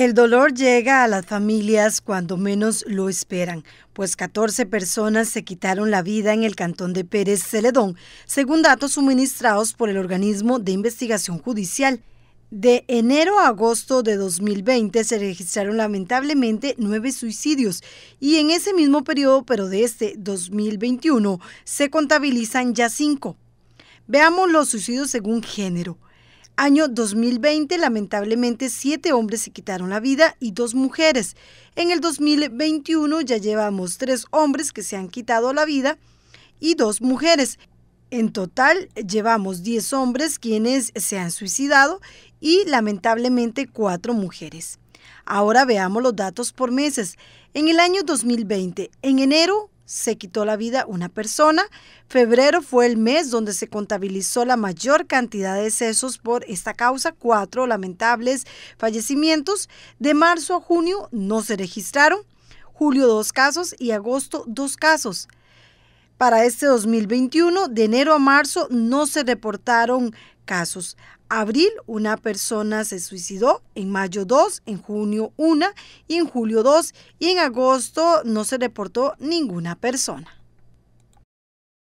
El dolor llega a las familias cuando menos lo esperan, pues 14 personas se quitaron la vida en el cantón de Pérez Celedón, según datos suministrados por el organismo de investigación judicial. De enero a agosto de 2020 se registraron lamentablemente nueve suicidios y en ese mismo periodo, pero de este 2021, se contabilizan ya cinco. Veamos los suicidios según género año 2020, lamentablemente, siete hombres se quitaron la vida y dos mujeres. En el 2021 ya llevamos tres hombres que se han quitado la vida y dos mujeres. En total, llevamos 10 hombres quienes se han suicidado y lamentablemente cuatro mujeres. Ahora veamos los datos por meses. En el año 2020, en enero se quitó la vida una persona. Febrero fue el mes donde se contabilizó la mayor cantidad de excesos por esta causa, cuatro lamentables fallecimientos. De marzo a junio no se registraron, julio dos casos y agosto dos casos. Para este 2021, de enero a marzo, no se reportaron casos. Abril, una persona se suicidó, en mayo dos, en junio una, y en julio dos, y en agosto no se reportó ninguna persona.